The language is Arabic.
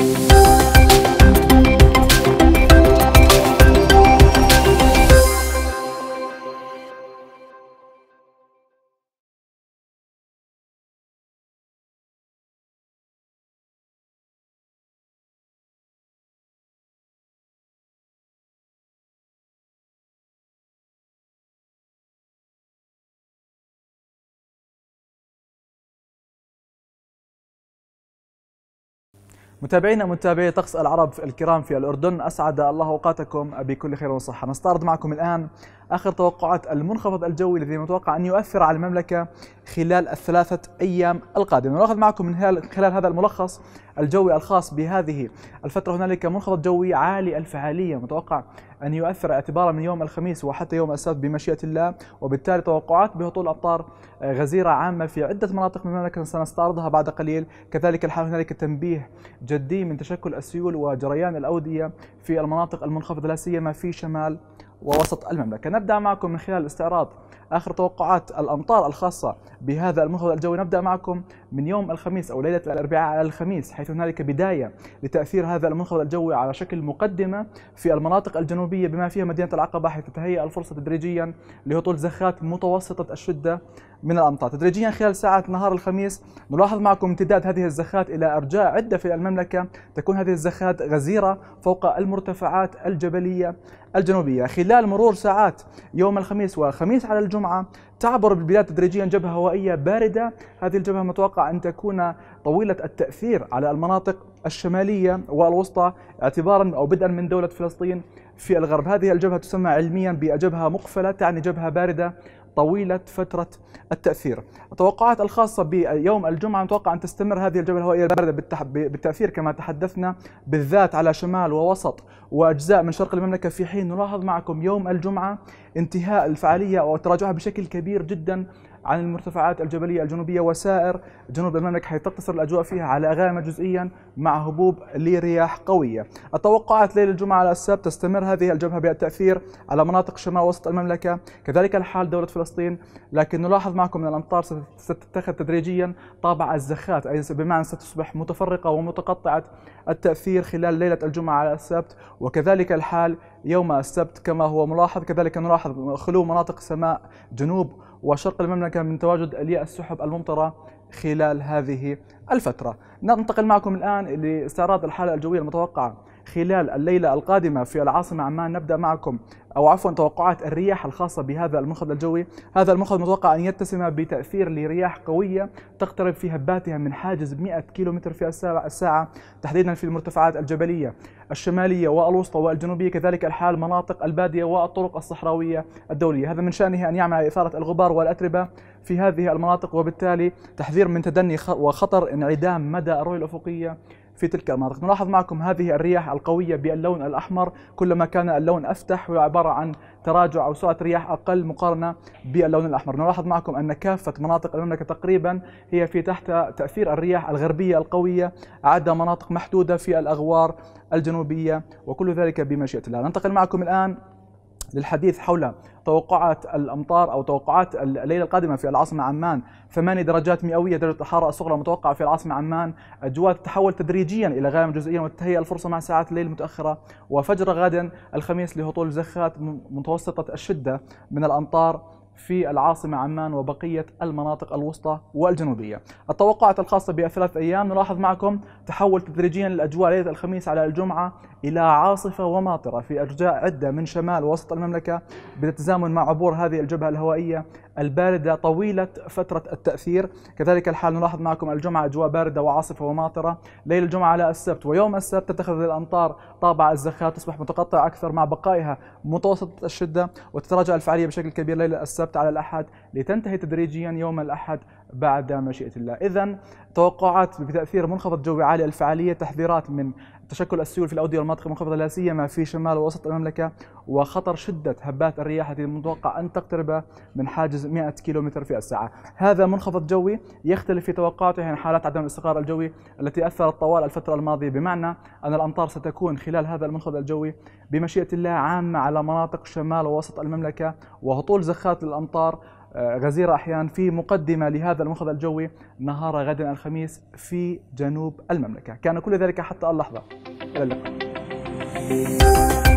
you متابعينا متابعي طقس العرب الكرام في الأردن أسعد الله أوقاتكم بكل خير وصحة نستعرض معكم الآن آخر توقعات المنخفض الجوي الذي متوقع أن يؤثر على المملكة خلال الثلاثة أيام القادمة نأخذ معكم من خلال هذا الملخص الجوي الخاص بهذه الفترة هنالك منخفض جوي عالي الفعالية متوقع أن يؤثر اعتبارا من يوم الخميس وحتى يوم السبت بمشيئة الله وبالتالي توقعات بهطول أمطار غزيرة عامة في عدة مناطق من المملكة سنستعرضها بعد قليل كذلك الحال هنالك تنبيه جدي من تشكل السيول وجريان الأودية في المناطق المنخفضة لا سيما في شمال ووسط المملكة نبدأ معكم من خلال استعراض آخر توقعات الأمطار الخاصة بهذا المخرج الجوي نبدأ معكم من يوم الخميس أو ليلة الأربعاء على الخميس حيث هنالك بداية لتأثير هذا المنخفض الجوي على شكل مقدمة في المناطق الجنوبية بما فيها مدينة العقبة حيث تتهيأ الفرصة تدريجيا لهطول زخات متوسطة الشدة من الأمطار تدريجيا خلال ساعات نهار الخميس نلاحظ معكم امتداد هذه الزخات إلى أرجاء عدة في المملكة تكون هذه الزخات غزيرة فوق المرتفعات الجبلية الجنوبية خلال مرور ساعات يوم الخميس وخميس على الجمعة الجمعة تعبر بالبداية تدريجيا جبهة هوائية باردة هذه الجبهة متوقع أن تكون طويلة التأثير على المناطق الشمالية والوسطى اعتبارا أو بدءا من دولة فلسطين في الغرب هذه الجبهة تسمى علميا بجبهة مقفلة تعني جبهة باردة طويلة فترة التأثير التوقعات الخاصة بيوم الجمعة نتوقع أن تستمر هذه الجبهة الهوائية الباردة بالتأثير كما تحدثنا بالذات على شمال ووسط وأجزاء من شرق المملكة في حين نلاحظ معكم يوم الجمعة انتهاء الفعالية وتراجعها بشكل كبير جدا عن المرتفعات الجبلية الجنوبية وسائر جنوب المملكة حيث تقتصر الأجواء فيها على غامة جزئيا مع هبوب لرياح قوية التوقعات ليلة الجمعة على السبت تستمر هذه الجبهة بالتأثير على مناطق شمال وسط المملكة كذلك الحال دولة فلسطين لكن نلاحظ معكم أن الأمطار ستتخذ تدريجيا طابع الزخات أي بمعنى ستصبح متفرقة ومتقطعة التأثير خلال ليلة الجمعة على السبت وكذلك الحال يوم السبت كما هو ملاحظ كذلك نلاحظ خلو مناطق سماء جنوب وشرق المملكة من تواجد ألياء السحب الممطرة خلال هذه الفترة ننتقل معكم الآن لاستعراض الحالة الجوية المتوقعة خلال الليلة القادمة في العاصمة عمان نبدأ معكم أو عفوا توقعات الرياح الخاصة بهذا المخذ الجوي هذا المخذ متوقع أن يتسم بتأثير لرياح قوية تقترب في هباتها من حاجز 100 كيلومتر في الساعة تحديدا في المرتفعات الجبلية الشمالية والوسطى والجنوبية كذلك الحال مناطق البادية والطرق الصحراوية الدولية هذا من شأنه أن يعمل على إثارة الغبار والأتربة في هذه المناطق وبالتالي تحذير من تدني وخطر انعدام مدى الرؤية الأفقية في تلك المناطق نلاحظ معكم هذه الرياح القوية باللون الأحمر كلما كان اللون أفتح وعبارة عن تراجع أو سرعة رياح أقل مقارنة باللون الأحمر نلاحظ معكم أن كافة مناطق المملكة تقريبا هي في تحت تأثير الرياح الغربية القوية عدا مناطق محدودة في الأغوار الجنوبية وكل ذلك بمشيئة الله ننتقل معكم الآن للحديث حول توقعات الامطار او توقعات الليله القادمه في العاصمه عمان 8 درجات مئويه درجه الحراره الصغرى المتوقعه في العاصمه عمان اجواء تتحول تدريجيا الى غيم جزئيا وتتهيأ الفرصه مع ساعات الليل المتاخره وفجر غدا الخميس لهطول زخات متوسطه الشده من الامطار في العاصمة عمان وبقية المناطق الوسطى والجنوبية التوقعات الخاصة بثلاث أيام نلاحظ معكم تحول تدريجيا الأجواء ليلة الخميس على الجمعة إلى عاصفة وماطرة في أرجاء عدة من شمال وسط المملكة بالتزامن مع عبور هذه الجبهة الهوائية الباردة طويلة فترة التأثير كذلك الحال نلاحظ معكم الجمعة أجواء باردة وعاصفة وماطرة ليل الجمعة على السبت ويوم السبت تتخذ الأمطار طابع الزخات تصبح متقطعة أكثر مع بقائها متوسطة الشدة وتتراجع الفعالية بشكل كبير ليلة السبت على الأحد لتنتهي تدريجيا يوم الأحد بعد مشيئة الله إذا توقعات بتأثير منخفض جوي عالي الفعالية تحذيرات من تشكل السيول في الأودية والمناطق المنخفضة لا سيما في شمال ووسط المملكة وخطر شدة هبات الرياح التي متوقع أن تقترب من حاجز 100 كيلومتر في الساعة هذا منخفض جوي يختلف في توقعاته عن حالات عدم الاستقرار الجوي التي أثرت طوال الفترة الماضية بمعنى أن الأمطار ستكون خلال هذا المنخفض الجوي بمشيئة الله عامة على مناطق شمال ووسط المملكة وهطول زخات الأمطار غزيرة أحيان في مقدمة لهذا المخذ الجوي نهار غد الخميس في جنوب المملكة كان كل ذلك حتى اللحظة إلى اللقاء